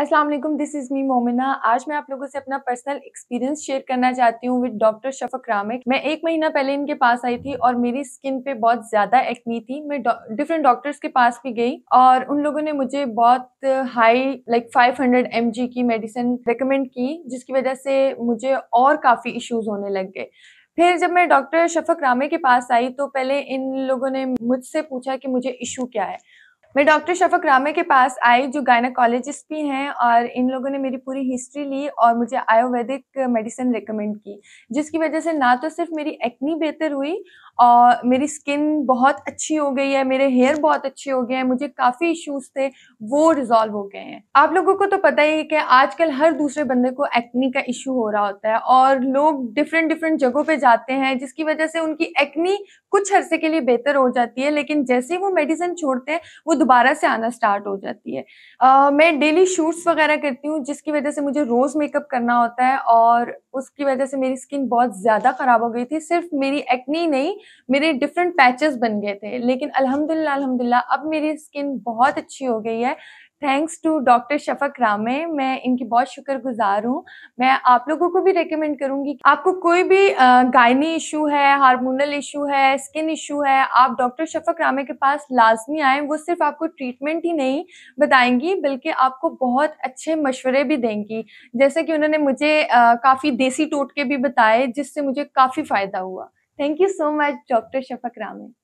अस्सलाम वालेकुम this is me Momina आज मैं आप लोगों से अपना पर्सनल एक्सपीरियंस शेयर करना चाहती हूँ विद डॉक्टर शफक रामिक मैं एक महीना पहले इनके पास आई थी और मेरी स्किन पे बहुत ज़्यादा एक्नी थी मैं डिफरेंट डॉक्टर्स के पास भी गई और उन लोगों ने मुझे बहुत हाई लाइक फाइव हंड्रेड की मेडिसिन रिकमेंड की जिसकी वजह से मुझे और काफ़ी इशूज़ होने लग गए फिर जब मैं डॉक्टर शफक रामे के पास आई तो पहले इन लोगों ने मुझसे पूछा कि मुझे इशू क्या है मैं डॉक्टर शफक रामे के पास आई जो गायनाकोलॉजिस्ट भी हैं और इन लोगों ने मेरी पूरी हिस्ट्री ली और मुझे आयुर्वेदिक मेडिसिन रिकमेंड की जिसकी वजह से ना तो सिर्फ मेरी एक्नी बेहतर हुई और मेरी स्किन बहुत अच्छी हो गई है मेरे हेयर बहुत अच्छे हो गए हैं मुझे काफ़ी इश्यूज थे वो रिजॉल्व हो गए हैं आप लोगों को तो पता ही है कि आजकल हर दूसरे बंदे को एक्नी का इशू हो रहा होता है और लोग डिफरेंट डिफरेंट जगहों पे जाते हैं जिसकी वजह से उनकी एक्नी कुछ अरसे के लिए बेहतर हो जाती है लेकिन जैसे ही वो मेडिसिन छोड़ते हैं वो दोबारा से आना स्टार्ट हो जाती है आ, मैं डेली शूट्स वगैरह करती हूँ जिसकी वजह से मुझे रोज़ मेकअप करना होता है और उसकी वजह से मेरी स्किन बहुत ज़्यादा ख़राब हो गई थी सिर्फ मेरी एक्नी नहीं मेरे डिफरेंट पैचेस बन गए थे लेकिन अल्हम्दुलिल्लाह अल्हम्दुलिल्लाह अब मेरी स्किन बहुत अच्छी हो गई है थैंक्स टू डॉक्टर शफक रामे मैं इनकी बहुत शुक्रगुजार हूँ मैं आप लोगों को भी रेकमेंड करूँगी आपको कोई भी गायनी इशू है हार्मोनल इशू है स्किन इशू है आप डॉक्टर शफक रामे के पास लाजमी आएँ वो सिर्फ आपको ट्रीटमेंट ही नहीं बताएंगी बल्कि आपको बहुत अच्छे मशवरे भी देंगी जैसे कि उन्होंने मुझे काफ़ी देसी टोटके भी बताए जिससे मुझे काफ़ी फ़ायदा हुआ Thank you so much, Dr. Shafak Rame.